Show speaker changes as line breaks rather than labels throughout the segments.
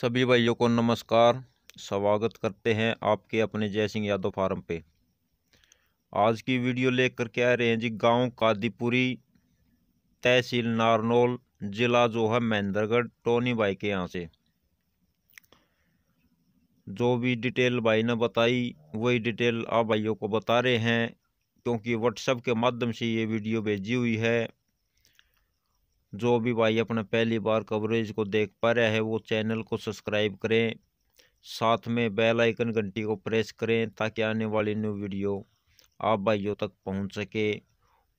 सभी भाइयों को नमस्कार स्वागत करते हैं आपके अपने जय सिंह यादव फार्म पे आज की वीडियो लेकर के आ रहे हैं जी गांव कादीपुरी तहसील नारनौल ज़िला जो है महेंद्रगढ़ टोनी भाई के यहाँ से जो भी डिटेल भाई ने बताई वही डिटेल आप भाइयों को बता रहे हैं क्योंकि व्हाट्सएप के माध्यम से ये वीडियो भेजी हुई है जो भी भाई अपने पहली बार कवरेज को देख पा रहा है वो चैनल को सब्सक्राइब करें साथ में बेल आइकन घंटी को प्रेस करें ताकि आने वाली न्यू वीडियो आप भाइयों तक पहुंच सके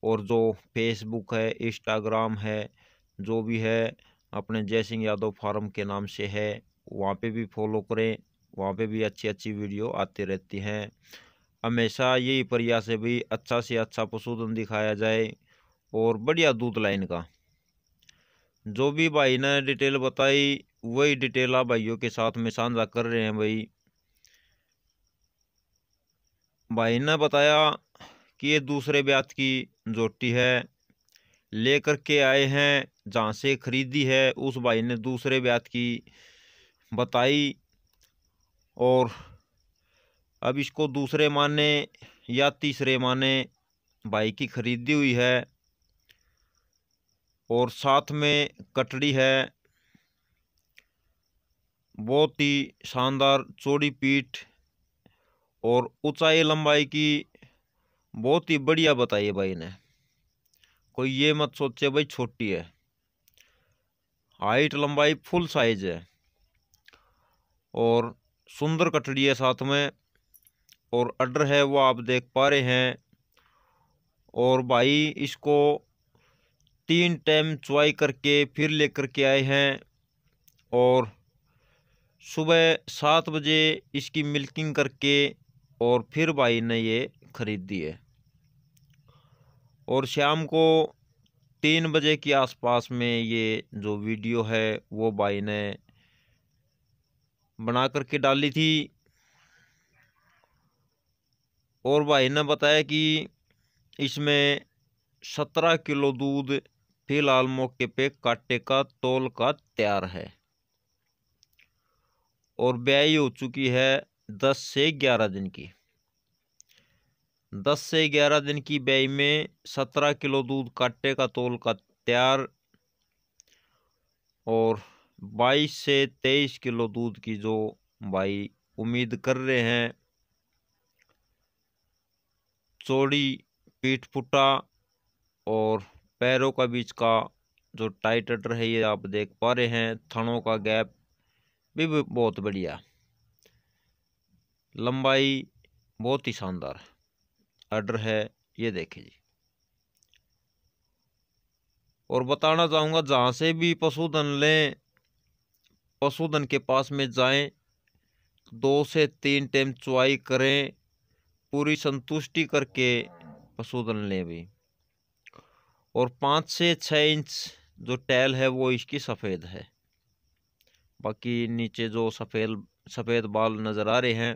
और जो फेसबुक है इंस्टाग्राम है जो भी है अपने जय सिंह यादव फार्म के नाम से है वहाँ पे भी फॉलो करें वहाँ पे भी अच्छी अच्छी वीडियो आती रहती हैं हमेशा यही प्रयास है भी अच्छा से अच्छा पशुधन दिखाया जाए और बढ़िया दूध लाइन का जो भी भाई ने डिटेल बताई वही डिटेल आप भाइयों के साथ में साझा कर रहे हैं भाई भाई ने बताया कि ये दूसरे ब्याज की जोटी है लेकर के आए हैं जहाँ से ख़रीदी है उस भाई ने दूसरे ब्याज की बताई और अब इसको दूसरे माने या तीसरे माने भाई की ख़रीदी हुई है और साथ में कटड़ी है बहुत ही शानदार चौड़ी पीठ और ऊंचाई लंबाई की बहुत ही बढ़िया बताई है भाई ने कोई ये मत सोचे भाई छोटी है हाइट लंबाई फुल साइज है और सुंदर कटड़ी है साथ में और अडर है वो आप देख पा रहे हैं और भाई इसको तीन टाइम चुवाई करके फिर लेकर के आए हैं और सुबह सात बजे इसकी मिल्किंग करके और फिर भाई ने ये ख़रीद दिए और शाम को तीन बजे के आसपास में ये जो वीडियो है वो भाई ने बना करके डाली थी और भाई ने बताया कि इसमें सत्रह किलो दूध लाल मौके पे काटे का तोल का तैयार है और ब्याई हो चुकी है दस से ग्यारह दिन की दस से ग्यारह दिन की ब्याई में सत्रह किलो दूध काटे का तोल का तैयार और बाईस से तेईस किलो दूध की जो भाई उम्मीद कर रहे हैं चौड़ी पीठ पुटा और पैरों का बीच का जो टाइटर है ये आप देख पा रहे हैं थनों का गैप भी बहुत बढ़िया लंबाई बहुत ही शानदार अडर है ये देखें जी और बताना चाहूँगा जहाँ से भी पशुधन लें पशुधन के पास में जाएं दो से तीन टाइम चुवाई करें पूरी संतुष्टि करके पशुधन लें भी और पाँच से छः इंच जो टैल है वो इसकी सफ़ेद है बाकी नीचे जो सफ़ेद सफ़ेद बाल नज़र आ रहे हैं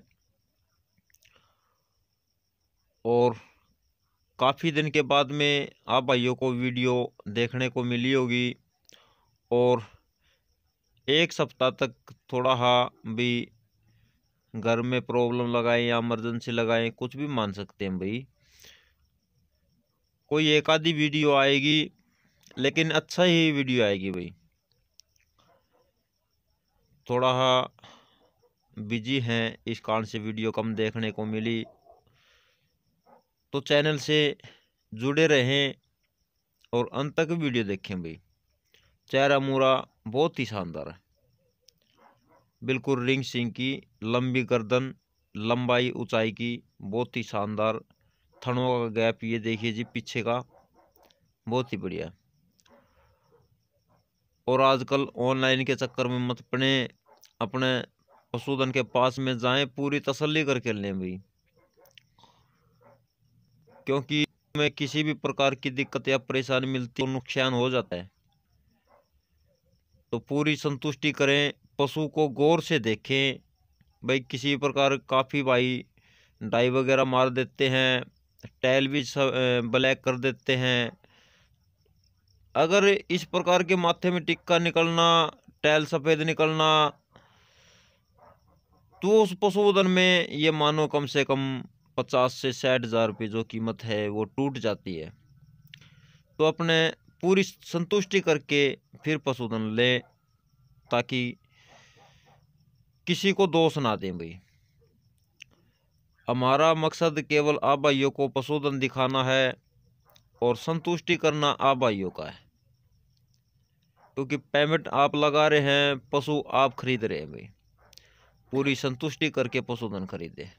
और काफ़ी दिन के बाद में आप भाइयों को वीडियो देखने को मिली होगी और एक सप्ताह तक थोड़ा हा भी घर में प्रॉब्लम लगाएं या इमरजेंसी लगाएं कुछ भी मान सकते हैं भाई कोई एक आधी वीडियो आएगी लेकिन अच्छा ही वीडियो आएगी भाई थोड़ा बिजी हैं इस कारण से वीडियो कम देखने को मिली तो चैनल से जुड़े रहें और अंत तक वीडियो देखें भाई चेहरा मूरा बहुत ही शानदार है बिल्कुल रिंग सिंह की लंबी गर्दन लंबाई ऊंचाई की बहुत ही शानदार थनों का गैप ये देखिए जी पीछे का बहुत ही बढ़िया और आजकल ऑनलाइन के चक्कर में मत पड़े अपने पशुधन के पास में जाएं पूरी तसल्ली करके लें भाई क्योंकि में किसी भी प्रकार की दिक्कत या परेशानी मिलती है नुकसान हो जाता है तो पूरी संतुष्टि करें पशु को गौर से देखें भाई किसी प्रकार काफ़ी भाई डाई वगैरह मार देते हैं टैल भी ब्लैक कर देते हैं अगर इस प्रकार के माथे में टिक्का निकलना टैल सफ़ेद निकलना तो उस पशुधन में ये मानो कम से कम पचास से साठ हज़ार रुपये जो कीमत है वो टूट जाती है तो अपने पूरी संतुष्टि करके फिर पशुधन लें ताकि किसी को दोष ना दें भाई हमारा मकसद केवल आबाइयों को पशुधन दिखाना है और संतुष्टि करना आबाइयों का है क्योंकि पेमेंट आप लगा रहे हैं पशु आप खरीद रहे हैं भाई पूरी संतुष्टि करके पशुधन खरीदे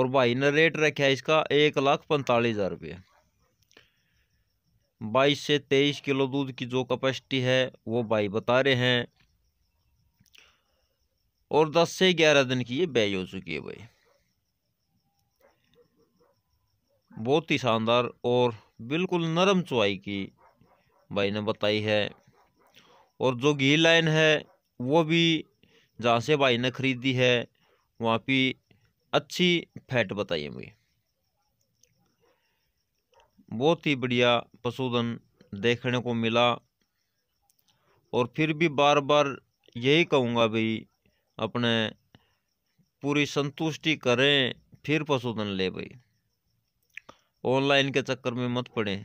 और भाई ने रेट रखा है इसका एक लाख पैंतालीस हज़ार रुपये बाईस से तेईस किलो दूध की जो कैपेसिटी है वो भाई बता रहे हैं और दस से ग्यारह दिन की ये बैज हो चुकी है भाई बहुत ही शानदार और बिल्कुल नरम चुवाई की भाई ने बताई है और जो घी लाइन है वो भी जहाँ से भाई ने ख़रीदी है वहाँ पे अच्छी फैट बताई है मुझे बहुत ही बढ़िया पशुधन देखने को मिला और फिर भी बार बार यही कहूँगा भाई अपने पूरी संतुष्टि करें फिर पशुधन ले भाई ऑनलाइन के चक्कर में मत पड़े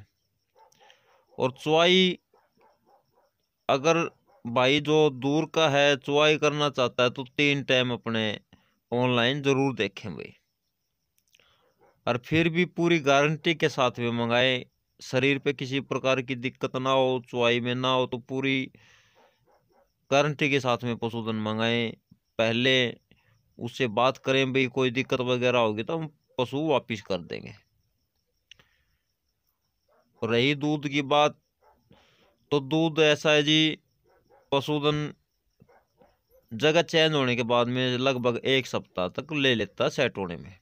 और चुवाई अगर भाई जो दूर का है चुवाई करना चाहता है तो तीन टाइम अपने ऑनलाइन ज़रूर देखें भाई और फिर भी पूरी गारंटी के साथ में मंगाएं शरीर पे किसी प्रकार की दिक्कत ना हो चुवाई में ना हो तो पूरी गारंटी के साथ में पशुधन मंगाएं पहले उससे बात करें भाई कोई दिक्कत वगैरह होगी तो हम पशु वापस कर देंगे रही दूध की बात तो दूध ऐसा है जी पशुधन जगह चेंज होने के बाद में लगभग एक सप्ताह तक ले लेता सेट होने में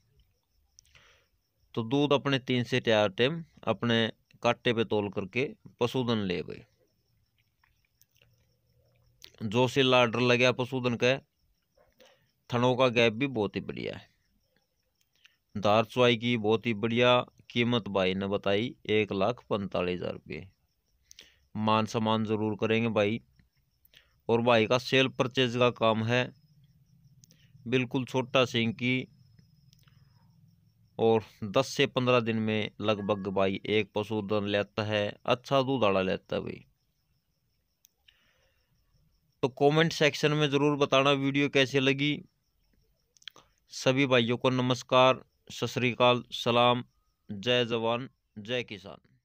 तो दूध अपने तीन से चार टाइम अपने काटे पे तोल करके पशुधन ले गए से लाडर लगे पशुधन का थनों का गैप भी बहुत ही बढ़िया है धार चुवाई की बहुत ही बढ़िया कीमत भाई ने बताई एक लाख पैंतालीस हज़ार रुपये मान सम्मान ज़रूर करेंगे भाई और भाई का सेल परचेज का काम है बिल्कुल छोटा सिंह की और 10 से 15 दिन में लगभग भाई एक पशुधन लेता है अच्छा दूध आड़ा लेता है भाई तो कमेंट सेक्शन में ज़रूर बताना वीडियो कैसे लगी सभी भाइयों को नमस्कार सत श्रीकाल सलाम जय जवान जय किसान